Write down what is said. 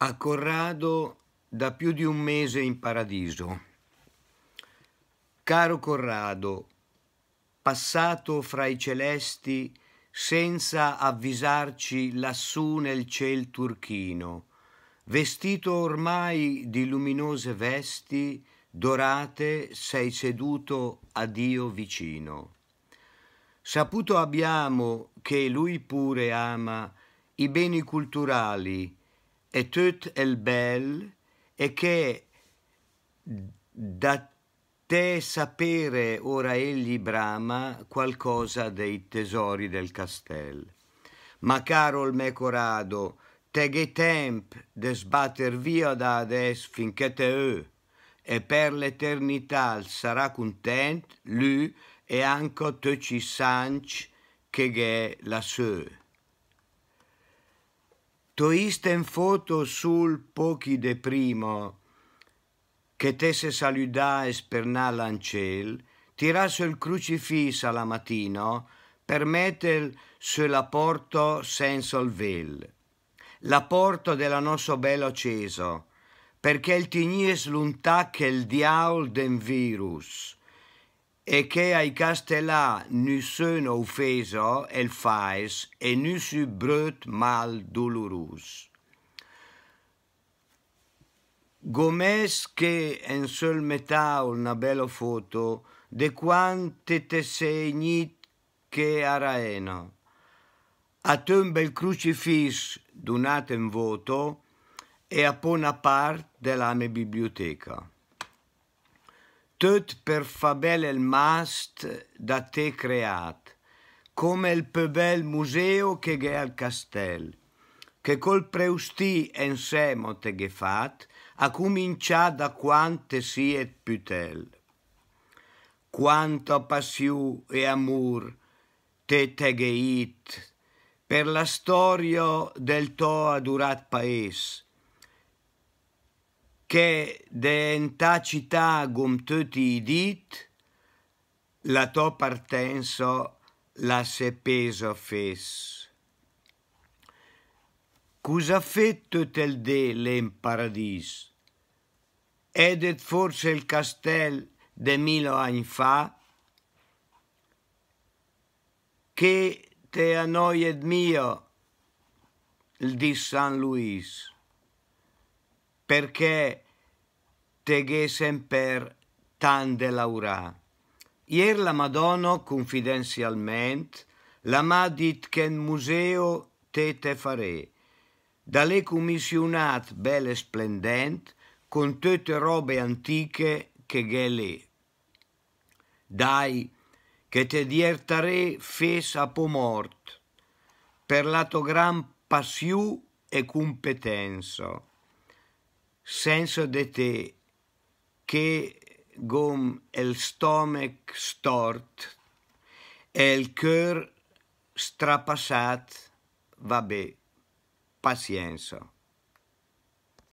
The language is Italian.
a Corrado da più di un mese in paradiso. Caro Corrado, passato fra i celesti senza avvisarci lassù nel ciel turchino, vestito ormai di luminose vesti dorate, sei seduto a Dio vicino. Saputo abbiamo che lui pure ama i beni culturali, et tutto elle bel e che da te sapere ora egli brama qualcosa dei tesori del castel. Ma caro il mecorado, te che temp de sbatter via da ades finché te eu, e per l'eternità sarà content lui e anco te ci sanc che è la sue toiste in foto sul pochi de primo, che te se saluda e sperna l'ancel, tirasse il crucifissa alla mattina per metterlo la porto senza il vel, la porta della nostra bella ceso, perché il tignies lunta che il diavolo den virus, e che ai Castellà nessun offeso el fais e nessun brut mal dolorus. Gomez che in sol metà una bella foto de quante te segnit che araena. A un bel crucifis donato in voto e a buona parte della mia biblioteca tot per fabel el mast da te creat, come il più bel museo che ghe al castel, che col preusti en te ghe fat, a comincià da quante siet putel. Quanto passiù e amor te te gheit, per la storia del to adurat paes, che den tacitagum tuti dit la to partenso la sepeso fes. Cus'a fetto tel dele in paradis? Ed et forse il castel de milo anni fa? Che te a noi ed mio, il di San Luis perché teghe sempre tande laura. Ier la Madonna confidenzialmente la m'ha dit che museo te te farei. Da lei commissionat belle splendent con tutte robe antiche che ghe le. Dai, che te diertare fes a mort, per la tua gran passiu e competenza senso de te che gom el stomach stort e il cœur strapassat, vabbè, pazienza.